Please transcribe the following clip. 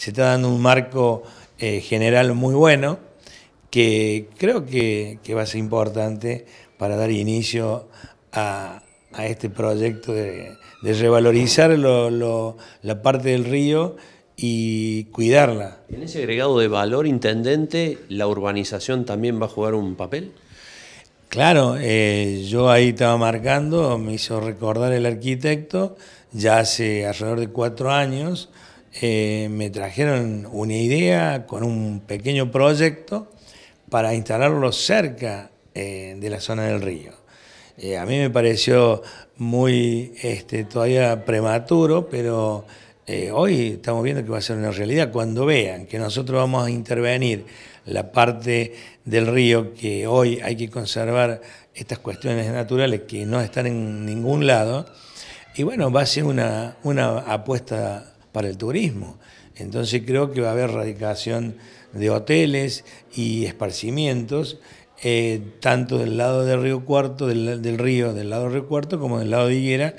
se está dando un marco eh, general muy bueno que creo que, va a ser importante para dar inicio a, este proyecto de, revalorizar la parte del río y cuidarla. En ese agregado de valor, intendente, ¿la urbanización también va a jugar un papel? Claro, eh, yo ahí estaba marcando, me hizo recordar el arquitecto, ya hace alrededor de cuatro años, eh, me trajeron una idea con un pequeño proyecto para instalarlo cerca eh, de la zona del río. Eh, a mí me pareció muy este, todavía prematuro, pero hoy estamos viendo que va a ser una realidad. Cuando vean que nosotros vamos a intervenir la parte del río que hoy hay que conservar estas cuestiones naturales que no están en ningún lado, y bueno, va a ser una, una apuesta para el turismo. Entonces creo que va a haber radicación de hoteles y esparcimientos, eh, tanto del lado de Río Cuarto, del, del río, del lado de Río Cuarto, como del lado de Higuera.